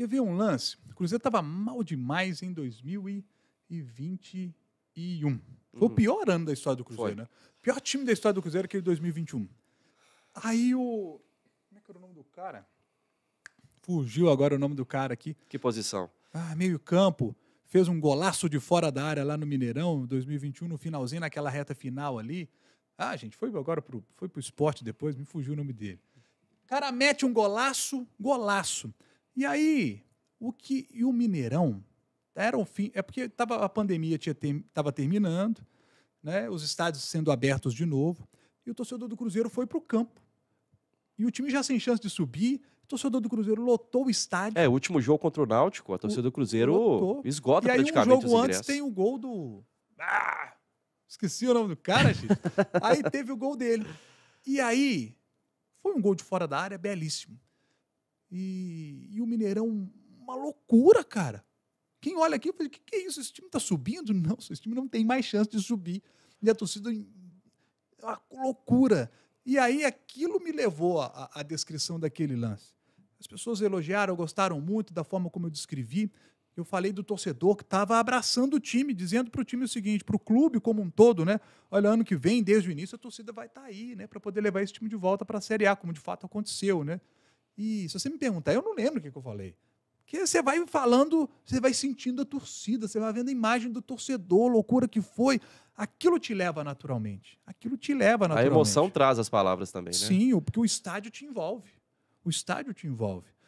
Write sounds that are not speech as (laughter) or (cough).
Quer ver um lance? O Cruzeiro estava mal demais em 2021. Uhum. Foi o hum. pior ano da história do Cruzeiro, Foi. né? Pior time da história do Cruzeiro é aquele 2021. Aí o. Como é que era o nome do cara? Fugiu agora o nome do cara aqui. Que posição? Ah, meio-campo. Fez um golaço de fora da área lá no Mineirão, 2021, no finalzinho, naquela reta final ali. Ah, gente, foi agora pro, foi pro esporte depois, me fugiu o nome dele. O cara mete um golaço, golaço. E aí, o que e o Mineirão era o fim, é porque tava, a pandemia estava terminando, né? Os estádios sendo abertos de novo, e o torcedor do Cruzeiro foi para o campo. E o time já sem chance de subir, o torcedor do Cruzeiro lotou o estádio. É, o último jogo contra o Náutico, a torcida do Cruzeiro lotou. esgota e aí, praticamente um jogo antes tem o gol do ah, esqueci o nome do cara, gente. (laughs) aí teve o gol dele. E aí foi um gol de fora da área belíssimo. E, e o Mineirão, uma loucura, cara. Quem olha aqui, o que, que é isso? Esse time está subindo? (laughs) Não, esse time não tem mais chance de subir. E a torcida, é uma loucura. E aí aquilo me levou à descrição daquele lance. As pessoas elogiaram, gostaram muito da forma como eu descrevi. Eu falei do torcedor que estava abraçando o time, dizendo para o time o seguinte, para o clube como um todo, né? Olha, ano que vem, desde o início, a torcida vai estar tá aí, né? Para poder levar esse time de volta para a Série A, como de fato aconteceu, né? E se você me perguntar, eu não lembro o que, que eu falei. Porque você vai falando, você vai sentindo a torcida, você vai vendo a imagem do torcedor, loucura que foi. Aquilo te leva naturalmente. Aquilo te leva naturalmente. A emoção traz as palavras também, né? Sim, porque o estádio te envolve. O estádio te envolve.